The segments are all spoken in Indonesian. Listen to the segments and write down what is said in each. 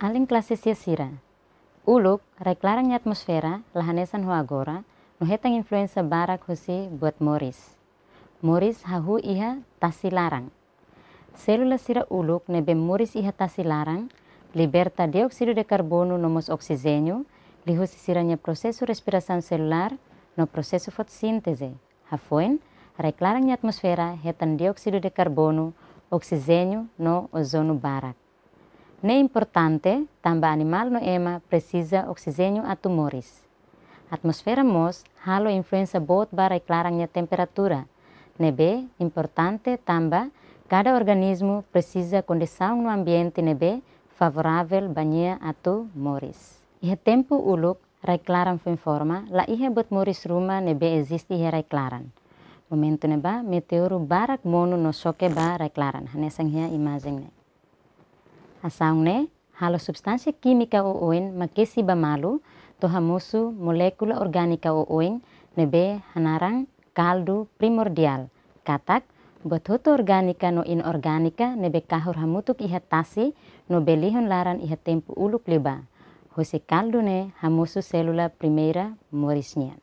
Aling klasesia sira. Uluk, reklarangnya atmosfera, lahanesan ho agora, nuhetang influenza barak husi buat moris. Moris hahu iha tasi larang. Selula sira uluk nebe moris iha tasi larang, liberta dioksido de karbono nomos oxigênio, lihusi siranya prosesu respirasan selular no prosesu fotosintese. Hafuen reklarangnya atmosfera hetan dioksido de karbono, oxigênio no ozono barak. Ne importante, tamba animal no ema precisa oksigenio a moris. Atmosfera mos halo influenza bot bara e nya temperatura. Nebe, importante tamba, kada organismo precisa condição no ambiente nebe favorável banyia a moris. Ihe tempo uluk reclaram fu informa la ihe bot moris ruma nebe existi ihe reclaran. Momento neba meteoru barak monu no soke ba reclaran. Hanesang hia imazeng ne asaungne halo substansi kimika o oen makesi bamalu to hamusu molekula organika o nebe hanarang kaldu primordial katak buat hoto organika no inorganika nebe kahur hamutuk iha tasi no belihon laran iha tempu uluk leba Hose kaldu ne hamusu selula primera morisnian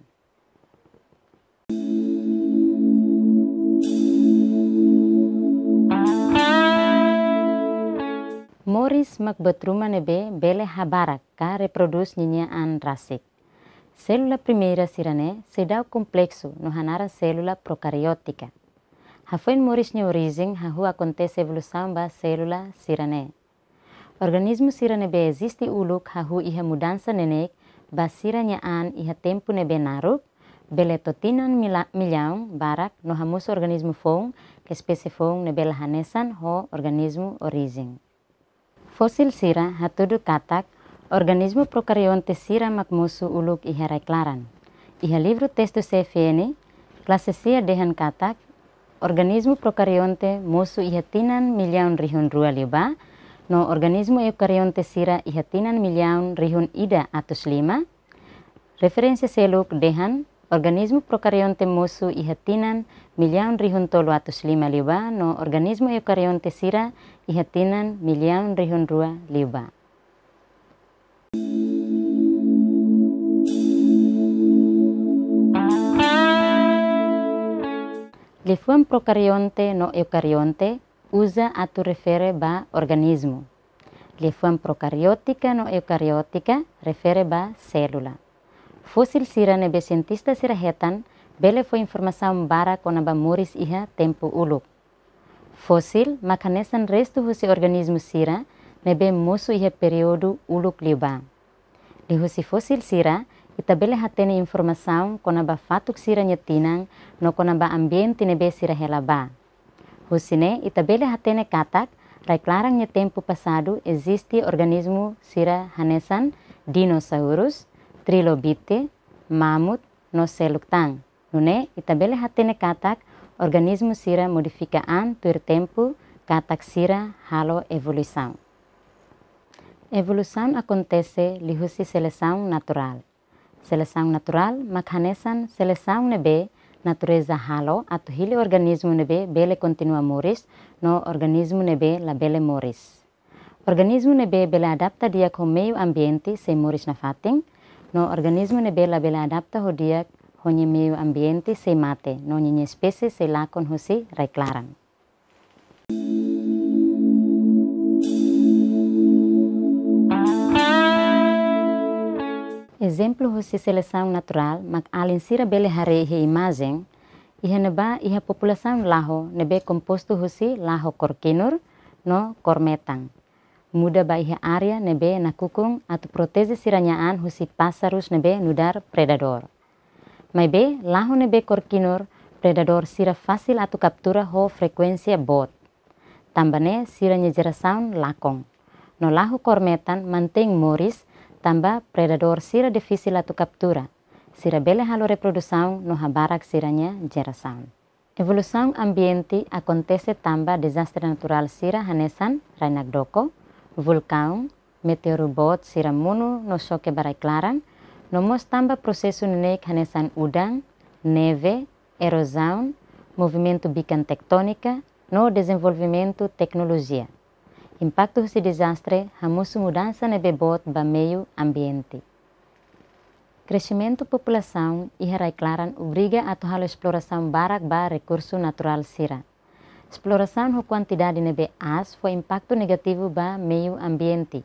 Morris macbetrumane bele habarak ka reproduz niña an rasik. Selula primeira sirane sedau kompleksu nuhanara selula no hanara Hafuen Morris ni origem hahu akontese evolução ba selula sirane. Organismo sirane be existe uluk hahu iha mudansa nenek ba siranya an iha tempo nebe naruk bele totinan milhão barak no hamus fong ke espécie fong nebe lahanesan ho organismo origem. Fosil sira hatudu katak, organisme prokarionte sira makmusu uluk iha reklaran. Iha libro testu CVN, klase sia dehan katak, organisme prokarionte musu iha tinan miliaun rihun rua liba, no organisme eukarionte sira iha tinan miliaun rihun ida atus lima, referensi seluk dehan Organismus prokarionte mosu e hatan milá rijun tolo a tuss lima liva, non organism eukariontes sira e hatan milián rihorua li va. Li fuan prokarariote no eukarionte uza a tu refere ba organismu. Li fuan prokarariotika non eukarariotikaèe ba cellula. Fosil sira nebe cientista sira hetan, bele fo informação bara konaba moris muris iha tempo uluk. Fosil makanesan restu husi organismu sira, nebe musu iha periodu uluk liubang. Di husi fosil sira, bele hatene informasam konaba ba fatuk sira nyetinang, no kona ba ambienti nebe sira helaba. Husine bele hatene katak, reclarang nye tempo pasadu existi organismu sira hanesan dinosaurus, trilobite, mamut, no seluctan. Nune bele hatene katak organismo sira an tuir tempu katak sira halo evolusan. Evolusan acontece lihusi seleção natural. Seleção natural makhanesan seleção nebe natureza halo atau hili organismo nebe bele continua moris no organismu nebe la bele moris. Organismu nebe bele adapta dia com meio ambiente moris na fating, No organismo ne bela bela adapta ho honye medio ambiente se mate, no nyenye spesies se lakon hosi reclaran. Exemplo ho hosi seleção natural, mak alin sira bele hare he imagem, iha neba iha população laho nebe composto hosi laho corquinor, no cormetang. muda bayi area nebe nakukung atau protese proteze siranyaan husi pasarus nebe nudar predator. Mai be lahu nebe korkinor predator sira fasil atau kaptura ho frekuensi bot. Tambane siranya jerasaun lakong. No lahu kormetan manteng moris tambah predator sira defisil atau kaptura. Sira bele halo reprodusaun no habarak siranya jerasaun. Evolusaun ambienti akontese tambah desastre natural sira hanesan doko, vulcão, meteorobot siramunu no choque barai clara, no mostamba processo nenek hanesan udang, neve, erosão, movimento bican tectônica, no desenvolvimento tecnologia. Impacto desse desastre hamusu mudança nebebot ba meio ambiente. Crescimento população e claran obriga a tohalo exploração barak ba recurso natural sira. Exploração de quantidade de as foi impacto negativo para meio ambiente.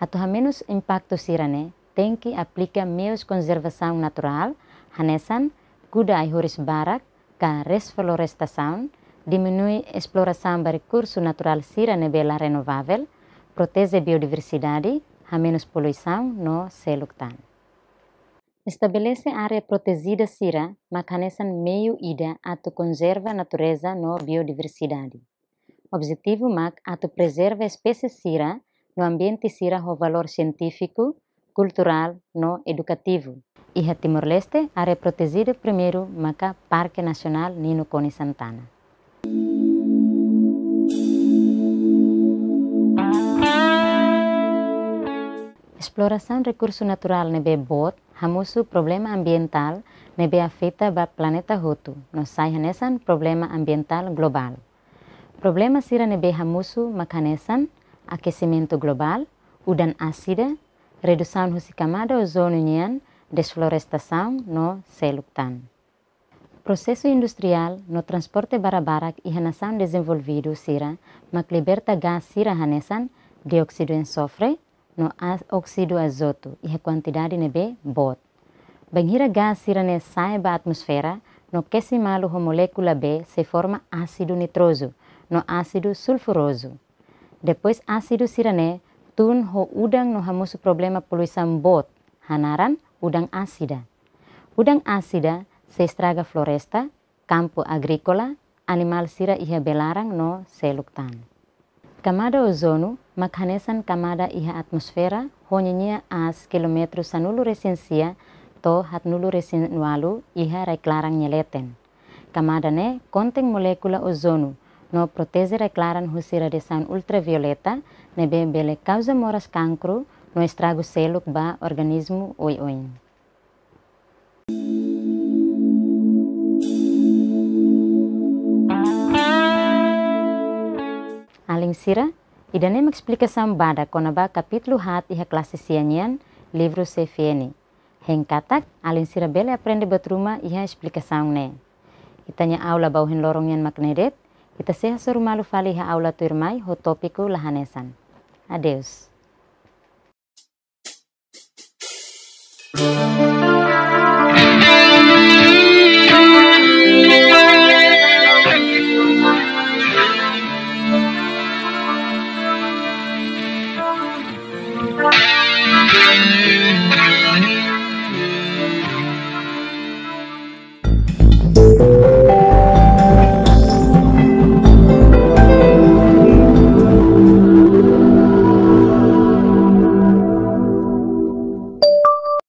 Ato menos impacto sirane, tem que aplicar meios conservação natural, hanesan, kuda a horis barak, ka resflorestação, diminui exploração para recurso natural sirane bela renovável, protege biodiversidade, a menos poluição no seluctan. Estabelece área protegida SIRA, Makanesan meio ida ato conserva natureza no biodiversidade. Objetivo MAC ato preserva espécies SIRA no ambiente SIRA o valor científico, cultural no educativo. E a Timor-Leste, área protegida primeiro Maca Parque Nacional Nino Cone Santana. Exploração recurso natural no bebote Hamusu problema ambiental nebe afeta ba planeta hotu, no sai hanesan problema ambiental global. Problema sira nebe hamusu makanesan aquecimento global, udan asida, redusan husi camada desflorestasam nyan, no seluktan. Processo industrial no transporte barabarak i hanasan desenvolvido sira, mak liberta gas sira hanesan dióxido de no óxido azoto e a quantidade nebe bot. Banhira gás sirane sai ba atmosfera, no malu a molécula B se forma ácido nitroso, no ácido sulfuroso. Depois ácido sirane tun ho udang no hamusu problema poluição bot, hanaran udang ácida. Udang ácida se estraga floresta, campo agrícola, animal sira ia e belarang no seluctan. Kamada ozono makanesan kamada iha atmosfera honyanya as kilometro sanulu resensia to hatnulu resen nualu iha reklarang nyeleten. Kamada ne konteng molekula ozono no proteze reklaran husira desan ultravioleta nebe bele causa moras kankru no estragu seluk ba organismo oi oin. Alensira, idanema explicação bada ba kapitlu hat iha classe cianian, livro katak, Hengkatak, sira bele aprende batruma iha explicação ne. Itanya aula bauhin lorong yan magnetet, kita seha surumalu fali iha aula tuirmai ho topiku lahanesan. Adeus.